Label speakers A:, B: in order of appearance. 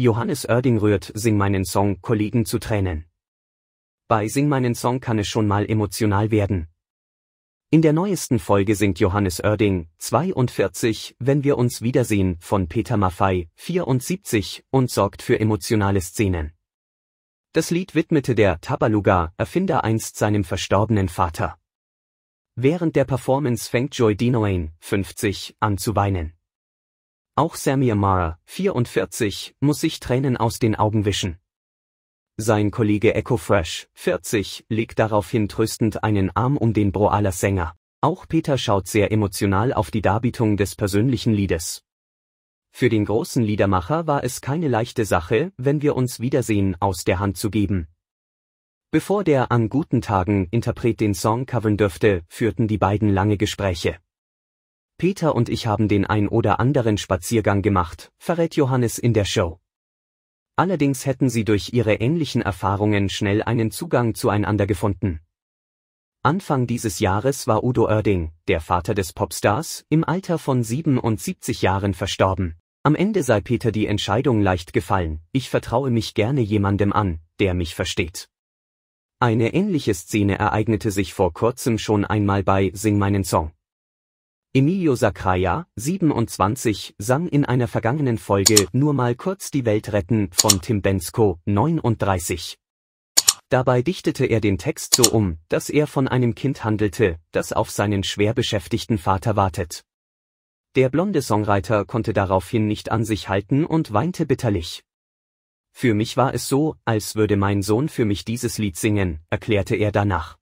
A: Johannes Oerding rührt Sing meinen Song Kollegen zu Tränen. Bei Sing meinen Song kann es schon mal emotional werden. In der neuesten Folge singt Johannes Oerding 42 Wenn wir uns wiedersehen von Peter Maffei 74 und sorgt für emotionale Szenen. Das Lied widmete der Tabaluga Erfinder einst seinem verstorbenen Vater. Während der Performance fängt Joy Dinoane 50 an zu weinen. Auch Samir Mara, 44, muss sich Tränen aus den Augen wischen. Sein Kollege Echo Fresh, 40, legt daraufhin tröstend einen Arm um den Broaler Sänger. Auch Peter schaut sehr emotional auf die Darbietung des persönlichen Liedes. Für den großen Liedermacher war es keine leichte Sache, wenn wir uns Wiedersehen aus der Hand zu geben. Bevor der an guten Tagen Interpret den Song covern dürfte, führten die beiden lange Gespräche. Peter und ich haben den ein oder anderen Spaziergang gemacht, verrät Johannes in der Show. Allerdings hätten sie durch ihre ähnlichen Erfahrungen schnell einen Zugang zueinander gefunden. Anfang dieses Jahres war Udo Oerding, der Vater des Popstars, im Alter von 77 Jahren verstorben. Am Ende sei Peter die Entscheidung leicht gefallen, ich vertraue mich gerne jemandem an, der mich versteht. Eine ähnliche Szene ereignete sich vor kurzem schon einmal bei Sing meinen Song. Emilio Sacraia, 27, sang in einer vergangenen Folge Nur mal kurz die Welt retten von Tim Bensko, 39. Dabei dichtete er den Text so um, dass er von einem Kind handelte, das auf seinen schwer beschäftigten Vater wartet. Der blonde Songwriter konnte daraufhin nicht an sich halten und weinte bitterlich. Für mich war es so, als würde mein Sohn für mich dieses Lied singen, erklärte er danach.